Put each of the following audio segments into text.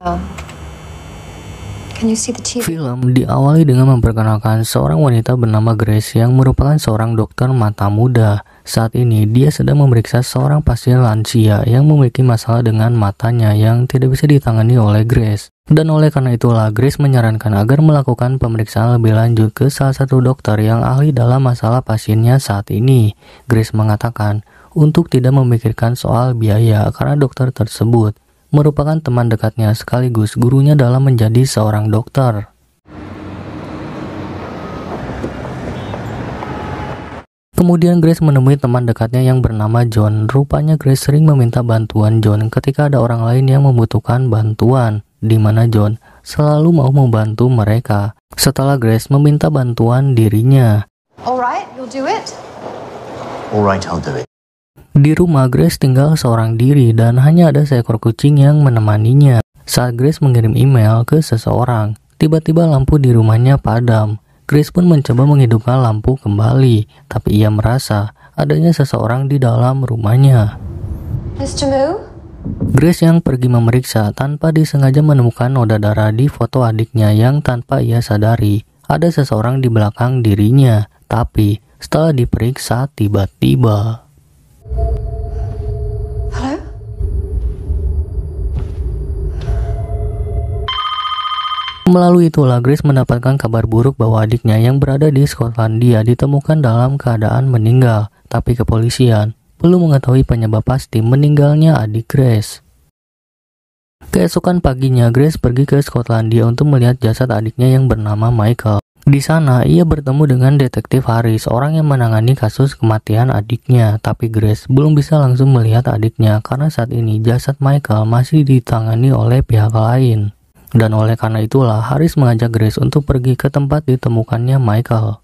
Oh. Film diawali dengan memperkenalkan seorang wanita bernama Grace yang merupakan seorang dokter mata muda. Saat ini, dia sedang memeriksa seorang pasien lansia yang memiliki masalah dengan matanya yang tidak bisa ditangani oleh Grace. Dan oleh karena itulah, Grace menyarankan agar melakukan pemeriksaan lebih lanjut ke salah satu dokter yang ahli dalam masalah pasiennya saat ini. Grace mengatakan untuk tidak memikirkan soal biaya karena dokter tersebut merupakan teman dekatnya sekaligus gurunya dalam menjadi seorang dokter. Kemudian Grace menemui teman dekatnya yang bernama John. Rupanya Grace sering meminta bantuan John ketika ada orang lain yang membutuhkan bantuan, di mana John selalu mau membantu mereka. Setelah Grace meminta bantuan dirinya. Alright, you'll do it. Alright, I'll do it. Di rumah, Grace tinggal seorang diri dan hanya ada seekor kucing yang menemaninya. Saat Grace mengirim email ke seseorang, tiba-tiba lampu di rumahnya padam. Grace pun mencoba menghidupkan lampu kembali, tapi ia merasa adanya seseorang di dalam rumahnya. Mr. Mu? Grace yang pergi memeriksa tanpa disengaja menemukan noda darah di foto adiknya yang tanpa ia sadari ada seseorang di belakang dirinya, tapi setelah diperiksa tiba-tiba Melalui itulah Grace mendapatkan kabar buruk bahwa adiknya yang berada di Skotlandia ditemukan dalam keadaan meninggal, tapi kepolisian belum mengetahui penyebab pasti meninggalnya adik Grace. Keesokan paginya, Grace pergi ke Skotlandia untuk melihat jasad adiknya yang bernama Michael. Di sana, ia bertemu dengan detektif Harris, orang yang menangani kasus kematian adiknya. Tapi Grace belum bisa langsung melihat adiknya karena saat ini jasad Michael masih ditangani oleh pihak lain. Dan oleh karena itulah Haris mengajak Grace untuk pergi ke tempat ditemukannya Michael.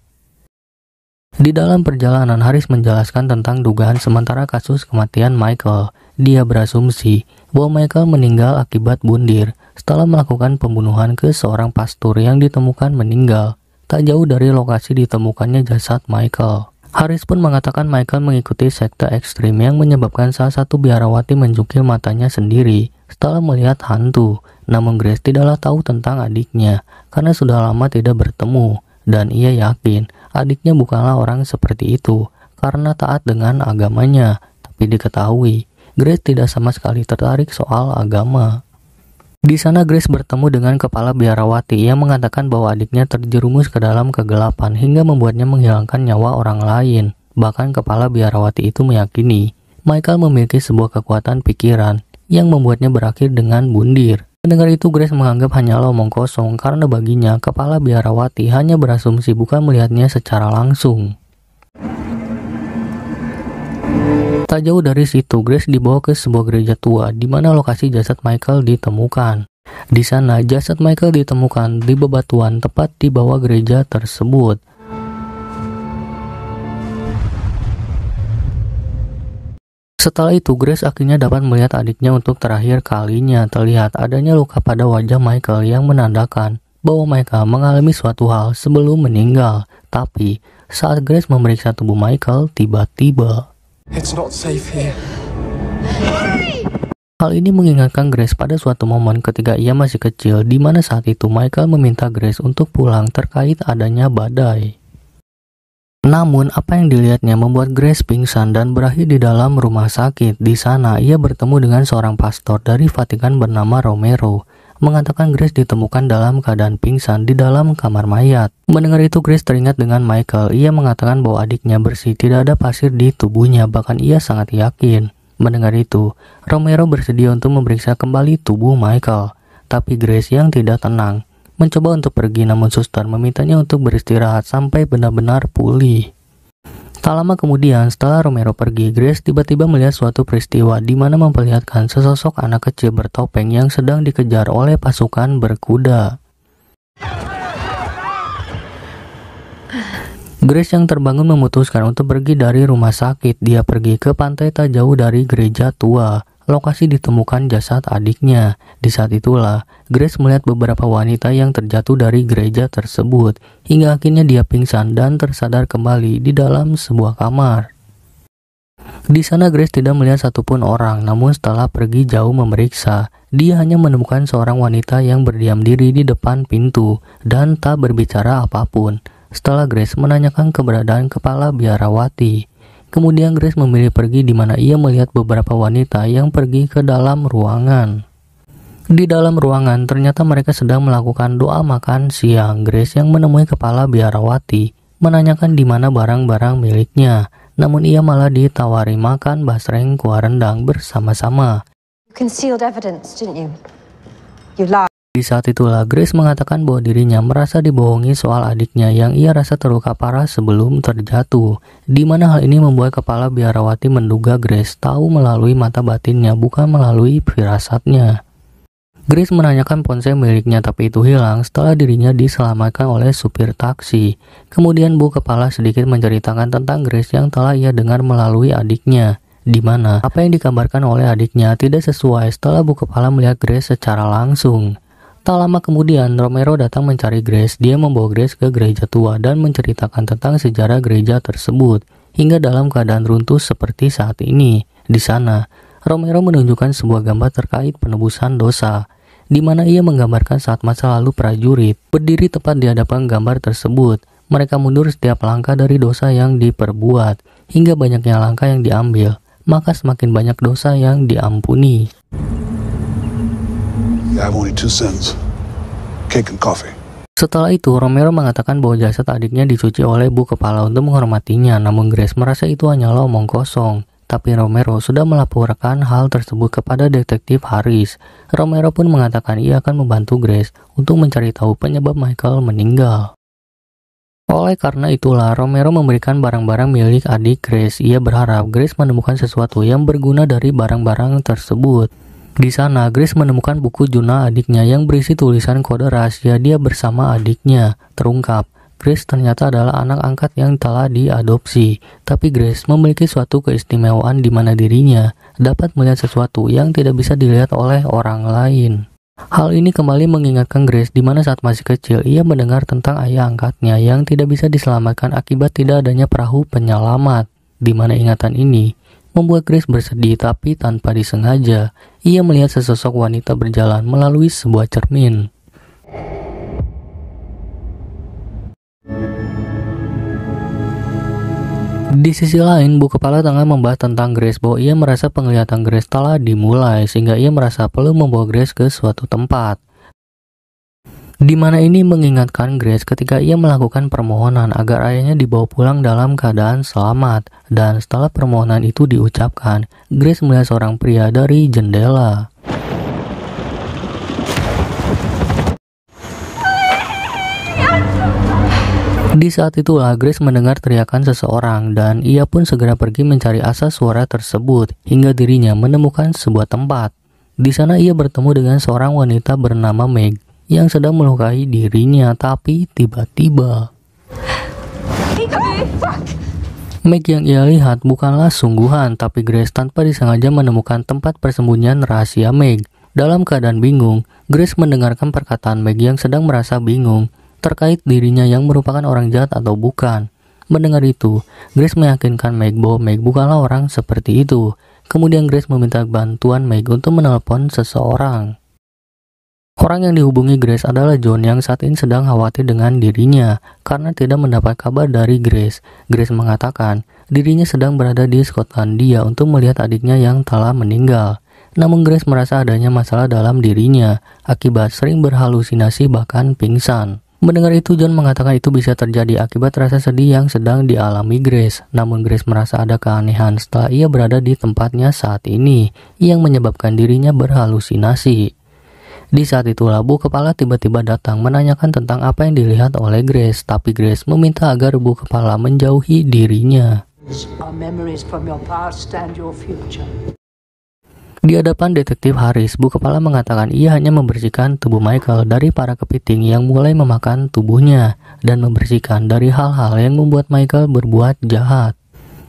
Di dalam perjalanan Haris menjelaskan tentang dugaan sementara kasus kematian Michael. Dia berasumsi bahwa Michael meninggal akibat bundir setelah melakukan pembunuhan ke seorang pastor yang ditemukan meninggal tak jauh dari lokasi ditemukannya jasad Michael. Haris pun mengatakan Michael mengikuti sekte ekstrim yang menyebabkan salah satu biarawati menjukil matanya sendiri setelah melihat hantu namun Grace tidaklah tahu tentang adiknya karena sudah lama tidak bertemu dan ia yakin adiknya bukanlah orang seperti itu karena taat dengan agamanya. Tapi diketahui, Grace tidak sama sekali tertarik soal agama. Di sana Grace bertemu dengan kepala biarawati yang mengatakan bahwa adiknya terjerumus ke dalam kegelapan hingga membuatnya menghilangkan nyawa orang lain. Bahkan kepala biarawati itu meyakini Michael memiliki sebuah kekuatan pikiran yang membuatnya berakhir dengan bundir. Mendengar itu Grace menganggap hanyalah omong kosong karena baginya kepala biarawati hanya berasumsi bukan melihatnya secara langsung. Tak jauh dari situ, Grace dibawa ke sebuah gereja tua di mana lokasi jasad Michael ditemukan. Di sana, jasad Michael ditemukan di bebatuan tepat di bawah gereja tersebut. Setelah itu, Grace akhirnya dapat melihat adiknya untuk terakhir kalinya. Terlihat adanya luka pada wajah Michael yang menandakan bahwa Michael mengalami suatu hal sebelum meninggal. Tapi, saat Grace memeriksa tubuh Michael, tiba-tiba... Hal ini mengingatkan Grace pada suatu momen ketika ia masih kecil, di mana saat itu Michael meminta Grace untuk pulang terkait adanya badai. Namun, apa yang dilihatnya membuat Grace pingsan dan berakhir di dalam rumah sakit. Di sana, ia bertemu dengan seorang pastor dari Vatikan bernama Romero mengatakan Grace ditemukan dalam keadaan pingsan di dalam kamar mayat. Mendengar itu Grace teringat dengan Michael. Ia mengatakan bahwa adiknya bersih, tidak ada pasir di tubuhnya, bahkan ia sangat yakin. Mendengar itu, Romero bersedia untuk memeriksa kembali tubuh Michael. Tapi Grace yang tidak tenang, mencoba untuk pergi namun suster memintanya untuk beristirahat sampai benar-benar pulih. Tak lama kemudian, setelah Romero pergi, Grace tiba-tiba melihat suatu peristiwa di mana memperlihatkan sesosok anak kecil bertopeng yang sedang dikejar oleh pasukan berkuda. Grace yang terbangun memutuskan untuk pergi dari rumah sakit. Dia pergi ke pantai tak jauh dari gereja tua lokasi ditemukan jasad adiknya. Di saat itulah, Grace melihat beberapa wanita yang terjatuh dari gereja tersebut, hingga akhirnya dia pingsan dan tersadar kembali di dalam sebuah kamar. Di sana Grace tidak melihat satupun orang, namun setelah pergi jauh memeriksa, dia hanya menemukan seorang wanita yang berdiam diri di depan pintu dan tak berbicara apapun. Setelah Grace menanyakan keberadaan kepala biarawati, Kemudian Grace memilih pergi di mana ia melihat beberapa wanita yang pergi ke dalam ruangan. Di dalam ruangan, ternyata mereka sedang melakukan doa makan siang. Grace yang menemui kepala biarawati menanyakan di mana barang-barang miliknya. Namun ia malah ditawari makan basreng kuah rendang bersama-sama. Di saat itulah Grace mengatakan bahwa dirinya merasa dibohongi soal adiknya yang ia rasa terluka parah sebelum terjatuh. Di mana hal ini membuat kepala biarawati menduga Grace tahu melalui mata batinnya bukan melalui firasatnya. Grace menanyakan ponsel miliknya tapi itu hilang setelah dirinya diselamatkan oleh supir taksi. Kemudian Bu Kepala sedikit menceritakan tentang Grace yang telah ia dengar melalui adiknya di mana apa yang dikabarkan oleh adiknya tidak sesuai setelah Bu Kepala melihat Grace secara langsung. Tak lama kemudian, Romero datang mencari Grace. Dia membawa Grace ke gereja tua dan menceritakan tentang sejarah gereja tersebut hingga dalam keadaan runtuh seperti saat ini. Di sana, Romero menunjukkan sebuah gambar terkait penebusan dosa, di mana ia menggambarkan saat masa lalu prajurit berdiri tepat di hadapan gambar tersebut. Mereka mundur setiap langkah dari dosa yang diperbuat, hingga banyaknya langkah yang diambil, maka semakin banyak dosa yang diampuni. Setelah itu, Romero mengatakan bahwa jasad adiknya dicuci oleh Bu Kepala untuk menghormatinya, namun Grace merasa itu hanyalah omong kosong. Tapi Romero sudah melaporkan hal tersebut kepada detektif Harris. Romero pun mengatakan ia akan membantu Grace untuk mencari tahu penyebab Michael meninggal. Oleh karena itulah, Romero memberikan barang-barang milik adik Grace. Ia berharap Grace menemukan sesuatu yang berguna dari barang-barang tersebut. Di sana, Grace menemukan buku Juna adiknya yang berisi tulisan kode rahasia dia bersama adiknya. Terungkap, Grace ternyata adalah anak angkat yang telah diadopsi. Tapi Grace memiliki suatu keistimewaan di mana dirinya dapat melihat sesuatu yang tidak bisa dilihat oleh orang lain. Hal ini kembali mengingatkan Grace di mana saat masih kecil ia mendengar tentang ayah angkatnya yang tidak bisa diselamatkan akibat tidak adanya perahu penyelamat. Di mana ingatan ini membuat Grace bersedih tapi tanpa disengaja ia melihat sesosok wanita berjalan melalui sebuah cermin. Di sisi lain, Bu Kepala Tengah membahas tentang Grace bahwa ia merasa penglihatan Grace telah dimulai sehingga ia merasa perlu membawa Grace ke suatu tempat di mana ini mengingatkan Grace ketika ia melakukan permohonan agar ayahnya dibawa pulang dalam keadaan selamat. Dan setelah permohonan itu diucapkan, Grace melihat seorang pria dari jendela. Di saat itulah Grace mendengar teriakan seseorang dan ia pun segera pergi mencari asal suara tersebut hingga dirinya menemukan sebuah tempat. Di sana ia bertemu dengan seorang wanita bernama Meg yang sedang melukai dirinya tapi tiba-tiba Meg yang ia lihat bukanlah sungguhan tapi Grace tanpa disengaja menemukan tempat persembunyian rahasia Meg. Dalam keadaan bingung, Grace mendengarkan perkataan Meg yang sedang merasa bingung terkait dirinya yang merupakan orang jahat atau bukan. Mendengar itu, Grace meyakinkan Meg bahwa Meg bukanlah orang seperti itu. Kemudian Grace meminta bantuan Meg untuk menelpon seseorang. Orang yang dihubungi Grace adalah John yang saat ini sedang khawatir dengan dirinya karena tidak mendapat kabar dari Grace. Grace mengatakan dirinya sedang berada di Skotlandia untuk melihat adiknya yang telah meninggal. Namun Grace merasa adanya masalah dalam dirinya akibat sering berhalusinasi bahkan pingsan. Mendengar itu, John mengatakan itu bisa terjadi akibat rasa sedih yang sedang dialami Grace. Namun Grace merasa ada keanehan setelah ia berada di tempatnya saat ini, yang menyebabkan dirinya berhalusinasi. Di saat itu labu kepala tiba-tiba datang menanyakan tentang apa yang dilihat oleh Grace, tapi Grace meminta agar bu kepala menjauhi dirinya. Di hadapan detektif Harris, bu kepala mengatakan ia hanya membersihkan tubuh Michael dari para kepiting yang mulai memakan tubuhnya dan membersihkan dari hal-hal yang membuat Michael berbuat jahat.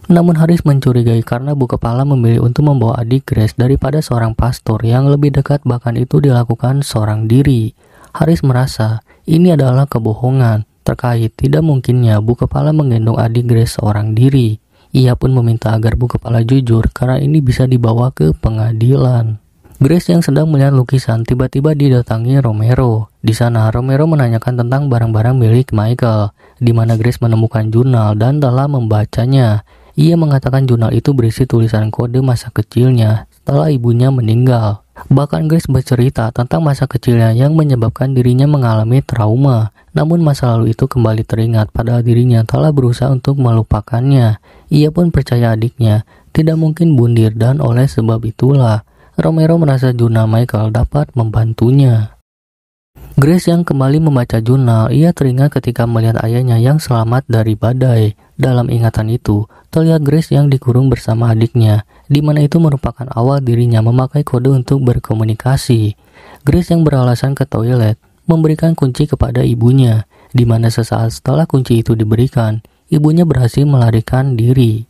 Namun Haris mencurigai karena Bu Kepala memilih untuk membawa adik Grace daripada seorang pastor yang lebih dekat bahkan itu dilakukan seorang diri. Haris merasa ini adalah kebohongan terkait tidak mungkinnya Bu Kepala menggendong adik Grace seorang diri. Ia pun meminta agar Bu Kepala jujur karena ini bisa dibawa ke pengadilan. Grace yang sedang melihat lukisan tiba-tiba didatangi Romero. Di sana, Romero menanyakan tentang barang-barang milik Michael, di mana Grace menemukan jurnal dan telah membacanya. Ia mengatakan jurnal itu berisi tulisan kode masa kecilnya setelah ibunya meninggal. Bahkan Grace bercerita tentang masa kecilnya yang menyebabkan dirinya mengalami trauma. Namun masa lalu itu kembali teringat pada dirinya telah berusaha untuk melupakannya. Ia pun percaya adiknya tidak mungkin bundir dan oleh sebab itulah Romero merasa jurnal Michael dapat membantunya. Grace yang kembali membaca jurnal, ia teringat ketika melihat ayahnya yang selamat dari badai. Dalam ingatan itu, terlihat Grace yang dikurung bersama adiknya, di mana itu merupakan awal dirinya memakai kode untuk berkomunikasi. Grace yang beralasan ke toilet, memberikan kunci kepada ibunya, di mana sesaat setelah kunci itu diberikan, ibunya berhasil melarikan diri.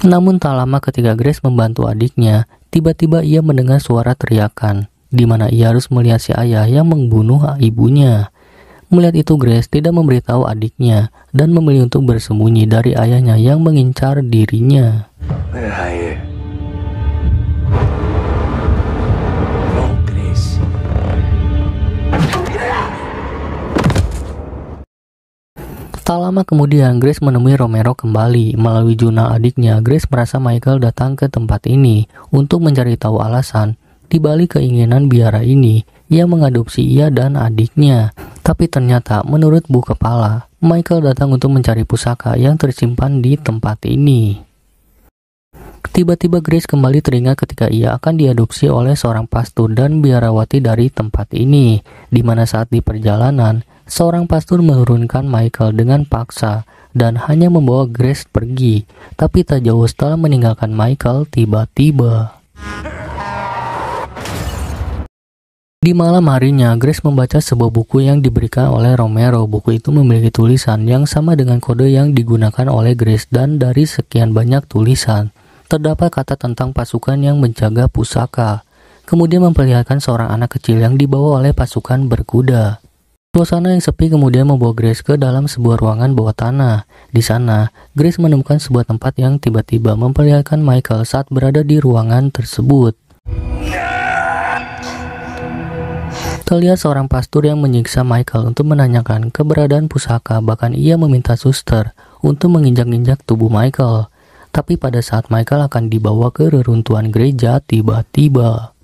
Namun tak lama ketika Grace membantu adiknya, tiba-tiba ia mendengar suara teriakan, di mana ia harus melihat si ayah yang membunuh ibunya. Melihat itu Grace tidak memberitahu adiknya dan memilih untuk bersembunyi dari ayahnya yang mengincar dirinya. Hai Tak lama kemudian, Grace menemui Romero kembali. Melalui jurnal adiknya, Grace merasa Michael datang ke tempat ini untuk mencari tahu alasan di balik keinginan biara ini. Ia mengadopsi ia dan adiknya. Tapi ternyata, menurut Bu Kepala, Michael datang untuk mencari pusaka yang tersimpan di tempat ini. Tiba-tiba Grace kembali teringat ketika ia akan diadopsi oleh seorang pastor dan biarawati dari tempat ini, di mana saat di perjalanan, Seorang pastor menurunkan Michael dengan paksa dan hanya membawa Grace pergi, tapi tak jauh setelah meninggalkan Michael tiba-tiba. Di malam harinya, Grace membaca sebuah buku yang diberikan oleh Romero. Buku itu memiliki tulisan yang sama dengan kode yang digunakan oleh Grace dan dari sekian banyak tulisan, terdapat kata tentang pasukan yang menjaga pusaka. Kemudian memperlihatkan seorang anak kecil yang dibawa oleh pasukan berkuda. Suasana yang sepi kemudian membawa Grace ke dalam sebuah ruangan bawah tanah. Di sana, Grace menemukan sebuah tempat yang tiba-tiba memperlihatkan Michael saat berada di ruangan tersebut. Terlihat seorang pastor yang menyiksa Michael untuk menanyakan keberadaan pusaka, bahkan ia meminta suster untuk menginjak-injak tubuh Michael. Tapi pada saat Michael akan dibawa ke reruntuhan gereja, tiba-tiba...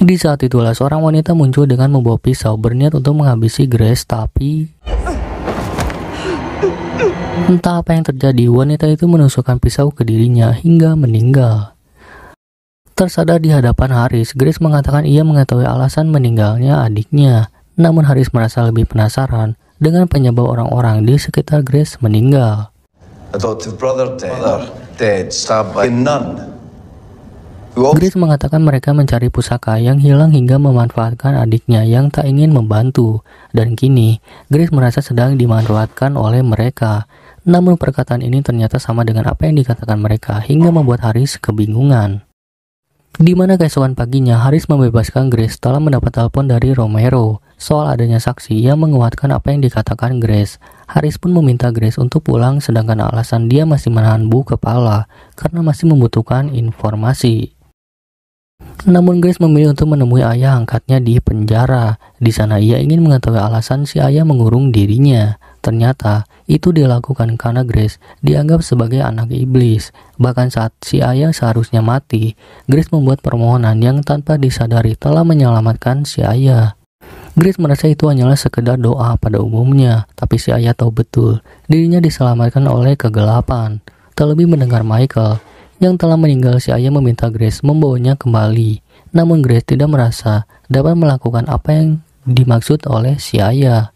Di saat itulah seorang wanita muncul dengan membawa pisau berniat untuk menghabisi Grace tapi Entah apa yang terjadi, wanita itu menusukkan pisau ke dirinya hingga meninggal. Tersadar di hadapan Haris, Grace mengatakan ia mengetahui alasan meninggalnya adiknya. Namun Haris merasa lebih penasaran dengan penyebab orang-orang di sekitar Grace meninggal. Grace mengatakan mereka mencari pusaka yang hilang hingga memanfaatkan adiknya yang tak ingin membantu. Dan kini, Grace merasa sedang dimanfaatkan oleh mereka. Namun perkataan ini ternyata sama dengan apa yang dikatakan mereka hingga membuat Haris kebingungan. Di mana keesokan paginya, Haris membebaskan Grace setelah mendapat telepon dari Romero soal adanya saksi yang menguatkan apa yang dikatakan Grace. Haris pun meminta Grace untuk pulang sedangkan alasan dia masih menahan bu kepala karena masih membutuhkan informasi. Namun Grace memilih untuk menemui ayah angkatnya di penjara. Di sana ia ingin mengetahui alasan si ayah mengurung dirinya. Ternyata itu dilakukan karena Grace dianggap sebagai anak iblis. Bahkan saat si ayah seharusnya mati, Grace membuat permohonan yang tanpa disadari telah menyelamatkan si ayah. Grace merasa itu hanyalah sekedar doa pada umumnya, tapi si ayah tahu betul dirinya diselamatkan oleh kegelapan. Terlebih mendengar Michael yang telah meninggal si ayah meminta Grace membawanya kembali. Namun Grace tidak merasa dapat melakukan apa yang dimaksud oleh si ayah.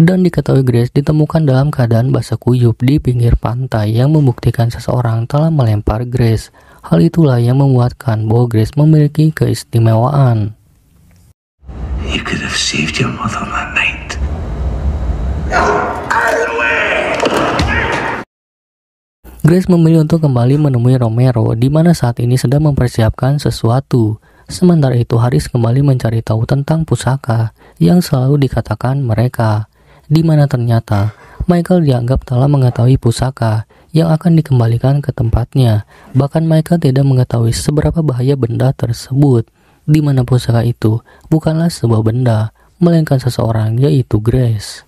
Dan diketahui Grace ditemukan dalam keadaan basah kuyup di pinggir pantai yang membuktikan seseorang telah melempar Grace. Hal itulah yang membuatkan bahwa Grace memiliki keistimewaan. You could have saved your mother that night. Grace memilih untuk kembali menemui Romero di mana saat ini sedang mempersiapkan sesuatu. Sementara itu Haris kembali mencari tahu tentang pusaka yang selalu dikatakan mereka. Di mana ternyata Michael dianggap telah mengetahui pusaka yang akan dikembalikan ke tempatnya. Bahkan Michael tidak mengetahui seberapa bahaya benda tersebut. Di mana pusaka itu bukanlah sebuah benda, melainkan seseorang yaitu Grace.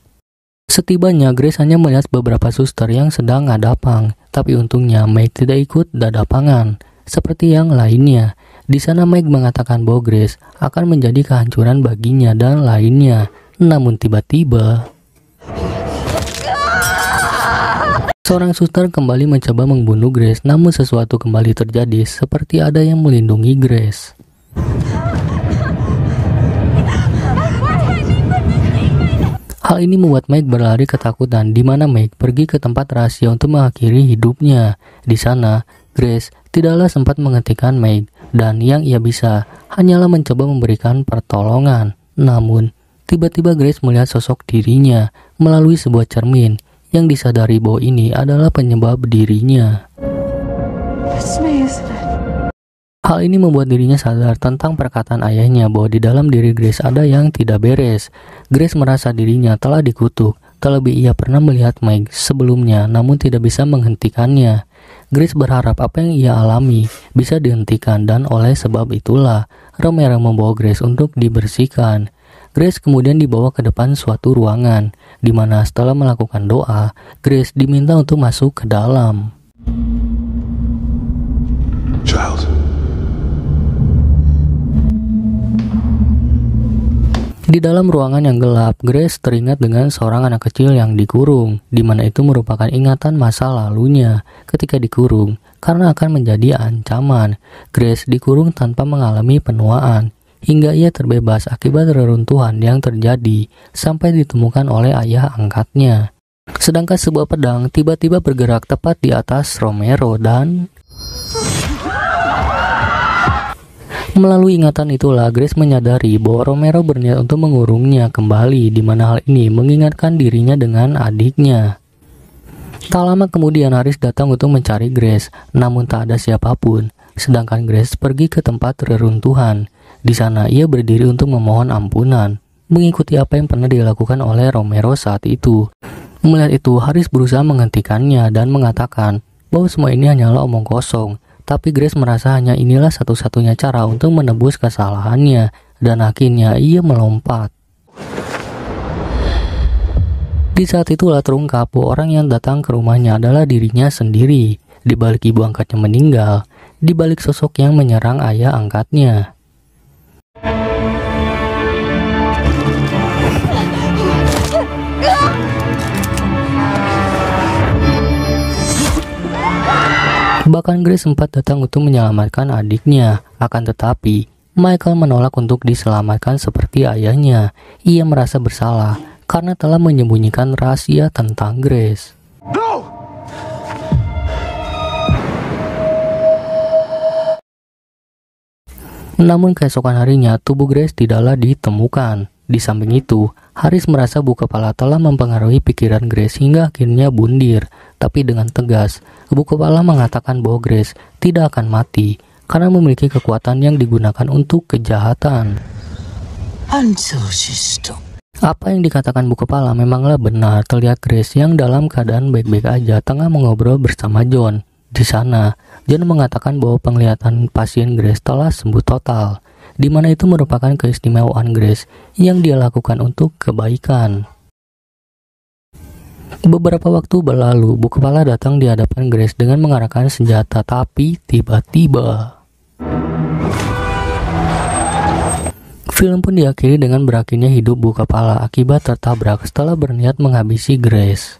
Setibanya Grace hanya melihat beberapa suster yang sedang ada ngadapang tapi untungnya Mike tidak ikut dadapangan seperti yang lainnya. Di sana Mike mengatakan bahwa Grace akan menjadi kehancuran baginya dan lainnya. Namun tiba-tiba Seorang suster kembali mencoba membunuh Grace, namun sesuatu kembali terjadi seperti ada yang melindungi Grace. Hal ini membuat Mike berlari ketakutan di mana Mike pergi ke tempat rahasia untuk mengakhiri hidupnya. Di sana, Grace tidaklah sempat menghentikan Mike dan yang ia bisa hanyalah mencoba memberikan pertolongan. Namun, tiba-tiba Grace melihat sosok dirinya melalui sebuah cermin yang disadari bahwa ini adalah penyebab dirinya. It's me, isn't it? Hal ini membuat dirinya sadar tentang perkataan ayahnya bahwa di dalam diri Grace ada yang tidak beres. Grace merasa dirinya telah dikutuk, terlebih ia pernah melihat Mike sebelumnya namun tidak bisa menghentikannya. Grace berharap apa yang ia alami bisa dihentikan dan oleh sebab itulah Romero membawa Grace untuk dibersihkan. Grace kemudian dibawa ke depan suatu ruangan, di mana setelah melakukan doa, Grace diminta untuk masuk ke dalam. Child. Di dalam ruangan yang gelap, Grace teringat dengan seorang anak kecil yang dikurung, di mana itu merupakan ingatan masa lalunya ketika dikurung, karena akan menjadi ancaman. Grace dikurung tanpa mengalami penuaan, hingga ia terbebas akibat reruntuhan yang terjadi sampai ditemukan oleh ayah angkatnya. Sedangkan sebuah pedang tiba-tiba bergerak tepat di atas Romero dan Melalui ingatan itulah, Grace menyadari bahwa Romero berniat untuk mengurungnya kembali, di mana hal ini mengingatkan dirinya dengan adiknya. Tak lama kemudian Haris datang untuk mencari Grace, namun tak ada siapapun. Sedangkan Grace pergi ke tempat reruntuhan. Di sana ia berdiri untuk memohon ampunan, mengikuti apa yang pernah dilakukan oleh Romero saat itu. Melihat itu, Haris berusaha menghentikannya dan mengatakan bahwa semua ini hanyalah omong kosong tapi Grace merasa hanya inilah satu-satunya cara untuk menebus kesalahannya dan akhirnya ia melompat. Di saat itulah terungkap bahwa orang yang datang ke rumahnya adalah dirinya sendiri. dibalik ibu angkatnya meninggal, dibalik sosok yang menyerang ayah angkatnya. Bahkan Grace sempat datang untuk menyelamatkan adiknya. Akan tetapi, Michael menolak untuk diselamatkan seperti ayahnya. Ia merasa bersalah karena telah menyembunyikan rahasia tentang Grace. No! Namun keesokan harinya, tubuh Grace tidaklah ditemukan. Di samping itu, Haris merasa buka kepala telah mempengaruhi pikiran Grace hingga akhirnya bundir tapi dengan tegas. Abu Kepala mengatakan bahwa Grace tidak akan mati karena memiliki kekuatan yang digunakan untuk kejahatan. Apa yang dikatakan Bu Kepala memanglah benar. Terlihat Grace yang dalam keadaan baik-baik aja tengah mengobrol bersama John di sana. John mengatakan bahwa penglihatan pasien Grace telah sembuh total, di mana itu merupakan keistimewaan Grace yang dia lakukan untuk kebaikan. Beberapa waktu berlalu, Bu Kepala datang di hadapan Grace dengan mengarahkan senjata, tapi tiba-tiba... Film pun diakhiri dengan berakhirnya hidup Bu Kepala akibat tertabrak setelah berniat menghabisi Grace.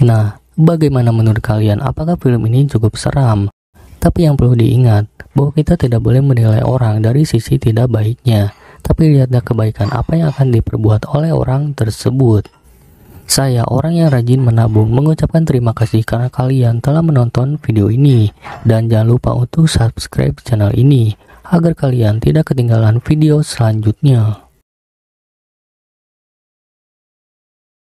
Nah, bagaimana menurut kalian? Apakah film ini cukup seram? Tapi yang perlu diingat, bahwa kita tidak boleh menilai orang dari sisi tidak baiknya, tapi lihatlah kebaikan apa yang akan diperbuat oleh orang tersebut. Saya, orang yang rajin menabung, mengucapkan terima kasih karena kalian telah menonton video ini. Dan jangan lupa untuk subscribe channel ini, agar kalian tidak ketinggalan video selanjutnya.